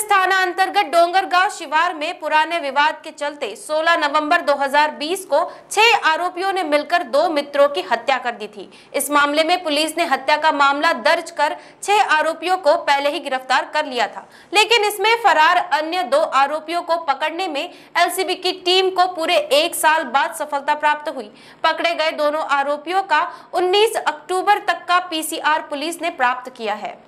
police थाना अंतर्गत डोंगरगांव शिवार में पुराने विवाद के चलते 16 नवंबर 2020 को छह आरोपियों ने मिलकर दो मित्रों की हत्या कर दी थी इस मामले में पुलिस ने हत्या का मामला दर्ज कर छह आरोपियों को पहले ही गिरफ्तार कर लिया था लेकिन इसमें फरार अन्य दो आरोपियों को पकड़ने में एलसीबी की टीम को पूरे एक साल बाद सफलता प्राप्त हुई पकड़े गए दोनों आरोपियों का उन्नीस अक्टूबर तक का पीसीआर पुलिस ने प्राप्त किया है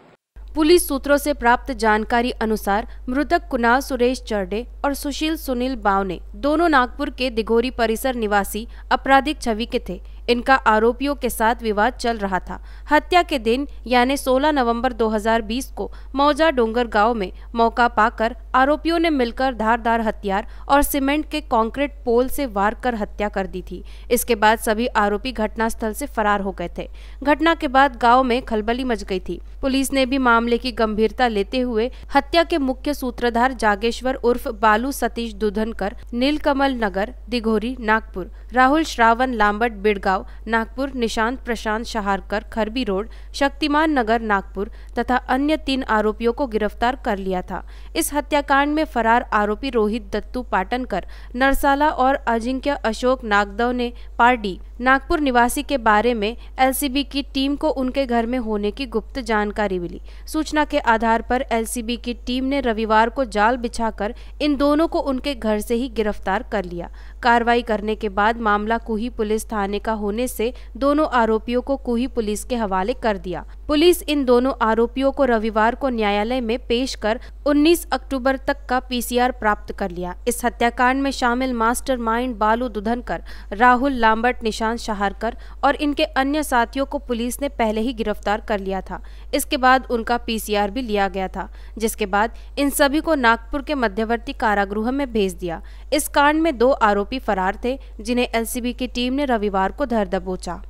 पुलिस सूत्रों से प्राप्त जानकारी अनुसार मृतक कुणाल सुरेश चरडे और सुशील सुनील बाव ने दोनों नागपुर के दिघोरी परिसर निवासी आपराधिक छवि के थे इनका आरोपियों के साथ विवाद चल रहा था हत्या के दिन यानी 16 नवंबर 2020 को मौजा डोंगर गांव में मौका पाकर आरोपियों ने मिलकर धारदार हथियार और सीमेंट के कंक्रीट पोल से वार कर हत्या कर दी थी इसके बाद सभी आरोपी घटनास्थल से फरार हो गए थे घटना के बाद गाँव में खलबली मच गई थी पुलिस ने भी मामले की गंभीरता लेते हुए हत्या के मुख्य सूत्रधार जागेश्वर उर्फ बालू सतीश दुधनकर नीलकमल नगर दिघोरी नागपुर राहुल श्रावण लाम्बट बिड़गा गांव नागपुर निशांत प्रशांत शहारकर खरबी रोड शक्तिमान नगर नागपुर तथा अन्य तीन आरोपियों को गिरफ्तार कर लिया था इस हत्याकांड में फरार आरोपी रोहित दत्तू पाटनकर नरसाला और अजिंक्य अशोक नागदव ने पार्टी नागपुर निवासी के बारे में एलसीबी की टीम को उनके घर में होने की गुप्त जानकारी मिली सूचना के आधार पर एलसीबी की टीम ने रविवार को जाल बिछाकर इन दोनों को उनके घर से ही गिरफ्तार कर लिया कार्रवाई करने के बाद मामला कुही पुलिस थाने का होने से दोनों आरोपियों को कुही पुलिस के हवाले कर दिया पुलिस इन दोनों आरोपियों को रविवार को न्यायालय में पेश कर 19 अक्टूबर तक का पीसीआर प्राप्त कर लिया इस हत्याकांड में शामिल मास्टरमाइंड बालू दुधनकर राहुल लाम्बर्ट निशान सुल्तान शहारकर और इनके अन्य साथियों को पुलिस ने पहले ही गिरफ्तार कर लिया था इसके बाद उनका पीसीआर भी लिया गया था जिसके बाद इन सभी को नागपुर के मध्यवर्ती कारागृह में भेज दिया इस कांड में दो आरोपी फरार थे जिन्हें एलसीबी की टीम ने रविवार को धर दबोचा